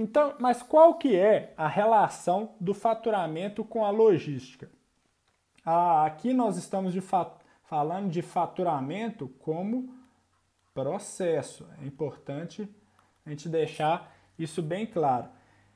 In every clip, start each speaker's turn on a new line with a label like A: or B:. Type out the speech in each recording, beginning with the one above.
A: Então, mas qual que é a relação do faturamento com a logística? Ah, aqui nós estamos de falando de faturamento como processo. É importante a gente deixar isso bem claro.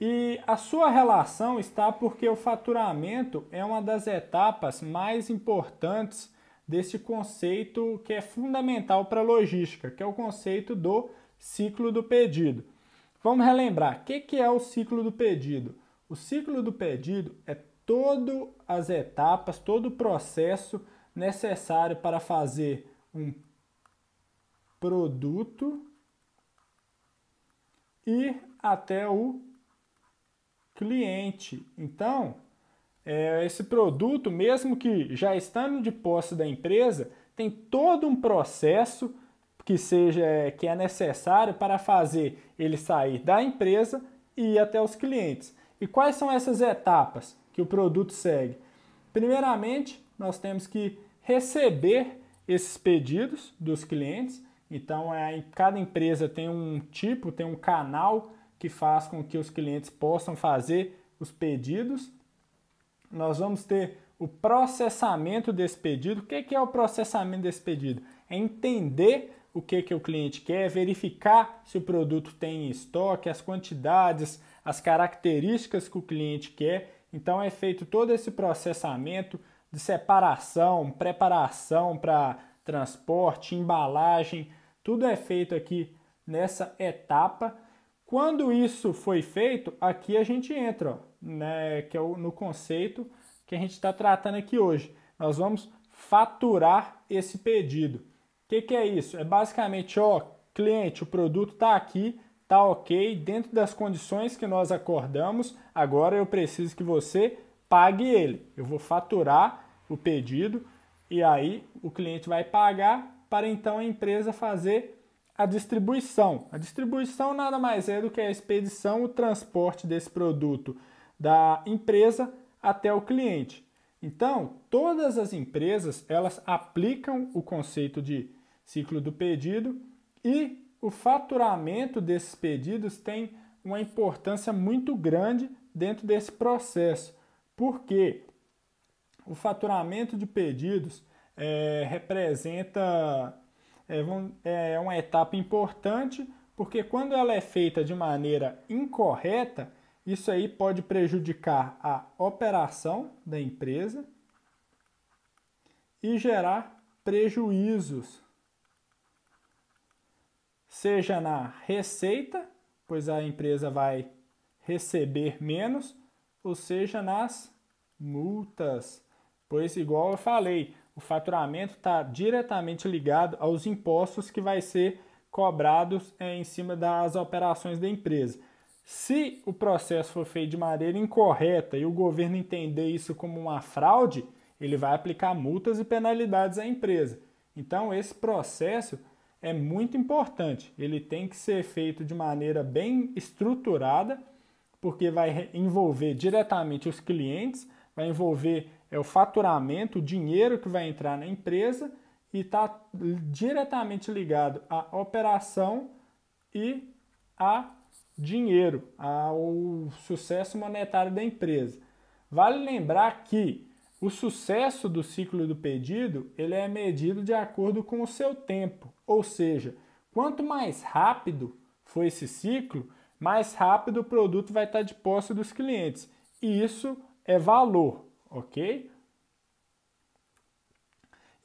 A: E a sua relação está porque o faturamento é uma das etapas mais importantes desse conceito que é fundamental para a logística, que é o conceito do ciclo do pedido. Vamos relembrar, o que, que é o ciclo do pedido? O ciclo do pedido é todas as etapas, todo o processo necessário para fazer um produto e até o cliente. Então, é, esse produto, mesmo que já estando de posse da empresa, tem todo um processo que seja é, que é necessário para fazer ele sair da empresa e ir até os clientes. E quais são essas etapas que o produto segue? Primeiramente, nós temos que receber esses pedidos dos clientes. Então, é, cada empresa tem um tipo, tem um canal que faz com que os clientes possam fazer os pedidos. Nós vamos ter o processamento desse pedido. O que é, é o processamento desse pedido? É entender o que, que o cliente quer, verificar se o produto tem em estoque, as quantidades, as características que o cliente quer. Então é feito todo esse processamento de separação, preparação para transporte, embalagem, tudo é feito aqui nessa etapa. Quando isso foi feito, aqui a gente entra, ó, né, que é o, no conceito que a gente está tratando aqui hoje. Nós vamos faturar esse pedido que, que é isso? É basicamente, ó, cliente, o produto está aqui, tá ok, dentro das condições que nós acordamos, agora eu preciso que você pague ele. Eu vou faturar o pedido e aí o cliente vai pagar para então a empresa fazer a distribuição. A distribuição nada mais é do que a expedição, o transporte desse produto da empresa até o cliente. Então, todas as empresas, elas aplicam o conceito de ciclo do pedido, e o faturamento desses pedidos tem uma importância muito grande dentro desse processo, porque o faturamento de pedidos é, representa é, é uma etapa importante, porque quando ela é feita de maneira incorreta, isso aí pode prejudicar a operação da empresa e gerar prejuízos seja na receita, pois a empresa vai receber menos, ou seja nas multas, pois igual eu falei, o faturamento está diretamente ligado aos impostos que vai ser cobrados é, em cima das operações da empresa. Se o processo for feito de maneira incorreta e o governo entender isso como uma fraude, ele vai aplicar multas e penalidades à empresa. Então, esse processo é muito importante. Ele tem que ser feito de maneira bem estruturada, porque vai envolver diretamente os clientes, vai envolver é, o faturamento, o dinheiro que vai entrar na empresa e está diretamente ligado à operação e a dinheiro, ao sucesso monetário da empresa. Vale lembrar que o sucesso do ciclo do pedido ele é medido de acordo com o seu tempo, ou seja, quanto mais rápido for esse ciclo, mais rápido o produto vai estar de posse dos clientes. E isso é valor, ok?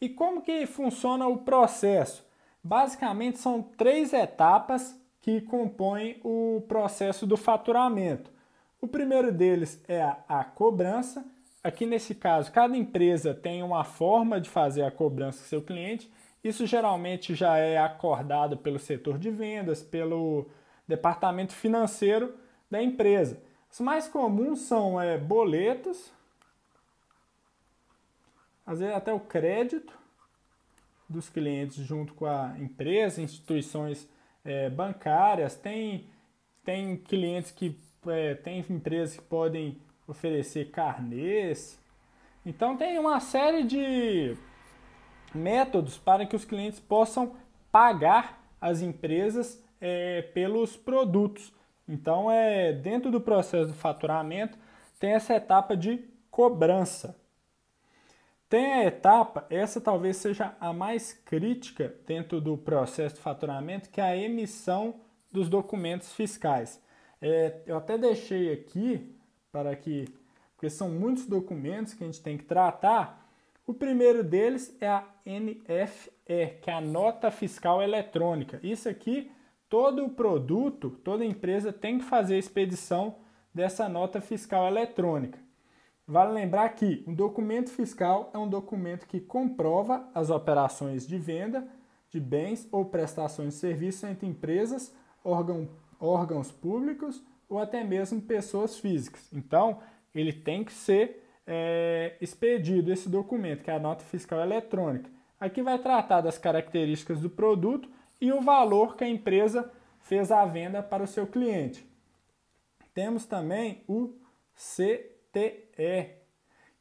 A: E como que funciona o processo? Basicamente são três etapas que compõem o processo do faturamento. O primeiro deles é a, a cobrança, aqui nesse caso, cada empresa tem uma forma de fazer a cobrança do seu cliente. Isso geralmente já é acordado pelo setor de vendas, pelo departamento financeiro da empresa. Os mais comuns são é, boletos, às vezes até o crédito dos clientes junto com a empresa, instituições é, bancárias. Tem, tem clientes que é, tem empresas que podem oferecer carnês. Então tem uma série de métodos para que os clientes possam pagar as empresas é, pelos produtos. Então é dentro do processo do faturamento tem essa etapa de cobrança. Tem a etapa, essa talvez seja a mais crítica dentro do processo de faturamento, que é a emissão dos documentos fiscais. É, eu até deixei aqui para que, porque são muitos documentos que a gente tem que tratar. O primeiro deles é a NFE, que é a nota fiscal eletrônica. Isso aqui, todo produto, toda empresa tem que fazer a expedição dessa nota fiscal eletrônica. Vale lembrar que um documento fiscal é um documento que comprova as operações de venda de bens ou prestações de serviço entre empresas, órgão, órgãos públicos ou até mesmo pessoas físicas. Então, ele tem que ser é, expedido esse documento, que é a nota fiscal eletrônica. Aqui vai tratar das características do produto e o valor que a empresa fez a venda para o seu cliente. Temos também o CTE,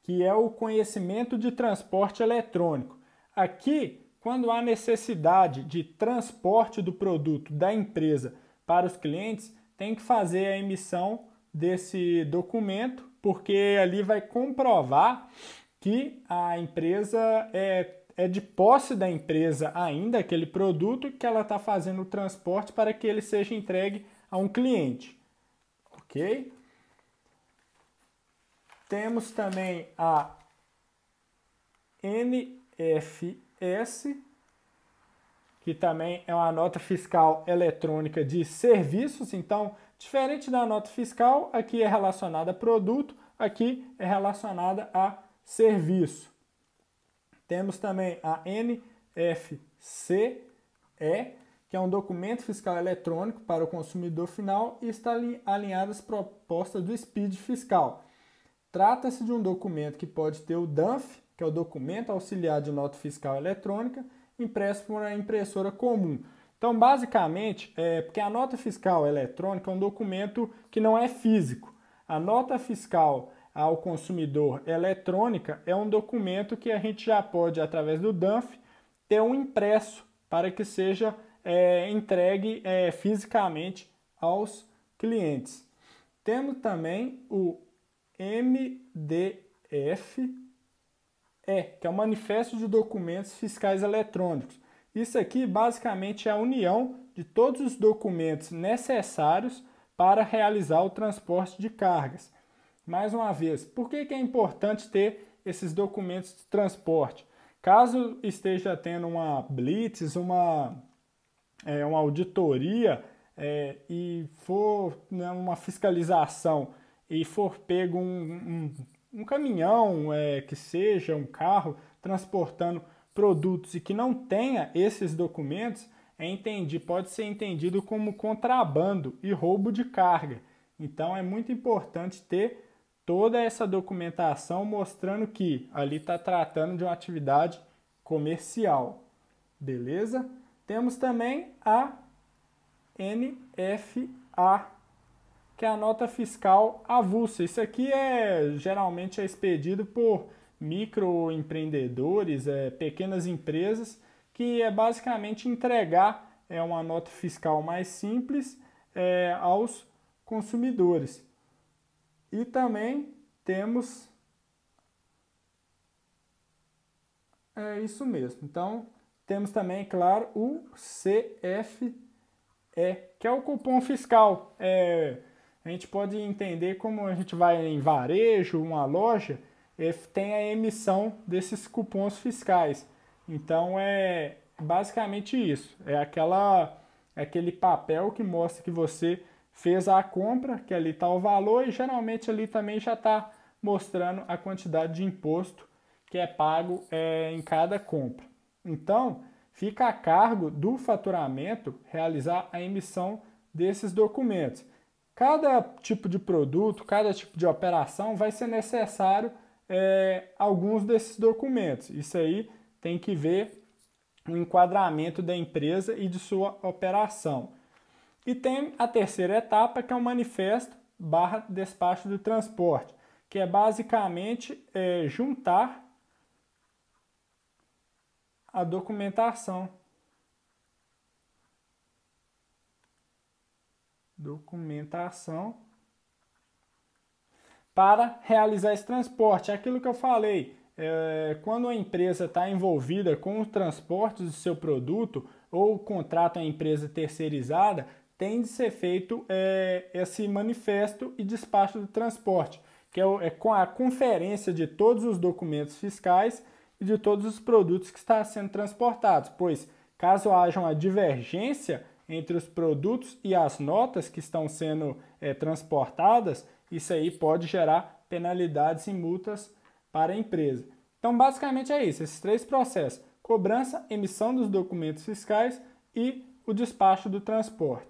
A: que é o conhecimento de transporte eletrônico. Aqui, quando há necessidade de transporte do produto da empresa para os clientes, tem que fazer a emissão desse documento, porque ali vai comprovar que a empresa é, é de posse da empresa ainda aquele produto que ela está fazendo o transporte para que ele seja entregue a um cliente. Ok? Temos também a NFS, que também é uma nota fiscal eletrônica de serviços. Então, diferente da nota fiscal, aqui é relacionada a produto, aqui é relacionada a serviço. Temos também a NFCE, que é um documento fiscal eletrônico para o consumidor final e está alinhado às propostas do SPID fiscal. Trata-se de um documento que pode ter o DANF, que é o Documento Auxiliar de Nota Fiscal Eletrônica, empréstimo uma impressora comum. Então, basicamente, é porque a nota fiscal eletrônica é um documento que não é físico. A nota fiscal ao consumidor eletrônica é um documento que a gente já pode, através do DANF, ter um impresso para que seja é, entregue é, fisicamente aos clientes. Temos também o MDF, é, que é o Manifesto de Documentos Fiscais Eletrônicos. Isso aqui basicamente é a união de todos os documentos necessários para realizar o transporte de cargas. Mais uma vez, por que, que é importante ter esses documentos de transporte? Caso esteja tendo uma blitz, uma, é, uma auditoria é, e for né, uma fiscalização e for pego um, um um caminhão é, que seja, um carro transportando produtos e que não tenha esses documentos, é entendido, pode ser entendido como contrabando e roubo de carga. Então é muito importante ter toda essa documentação mostrando que ali está tratando de uma atividade comercial. Beleza? Temos também a NFA que é a nota fiscal avulsa. Isso aqui é geralmente é expedido por microempreendedores, é, pequenas empresas, que é basicamente entregar é uma nota fiscal mais simples é, aos consumidores. E também temos é isso mesmo. Então temos também, claro, o CFE, que é o cupom fiscal. É, a gente pode entender como a gente vai em varejo, uma loja, tem a emissão desses cupons fiscais. Então é basicamente isso. É aquela é aquele papel que mostra que você fez a compra, que ali está o valor e geralmente ali também já está mostrando a quantidade de imposto que é pago é, em cada compra. Então fica a cargo do faturamento realizar a emissão desses documentos. Cada tipo de produto, cada tipo de operação vai ser necessário é, alguns desses documentos. Isso aí tem que ver o enquadramento da empresa e de sua operação. E tem a terceira etapa, que é o manifesto barra despacho do transporte, que é basicamente é, juntar a documentação documentação para realizar esse transporte. É aquilo que eu falei, é, quando a empresa está envolvida com o transporte do seu produto ou contrata a empresa terceirizada, tem de ser feito é, esse manifesto e despacho do transporte, que é, o, é com a conferência de todos os documentos fiscais e de todos os produtos que está sendo transportados, pois caso haja uma divergência entre os produtos e as notas que estão sendo é, transportadas, isso aí pode gerar penalidades e multas para a empresa. Então, basicamente é isso: esses três processos: cobrança, emissão dos documentos fiscais e o despacho do transporte.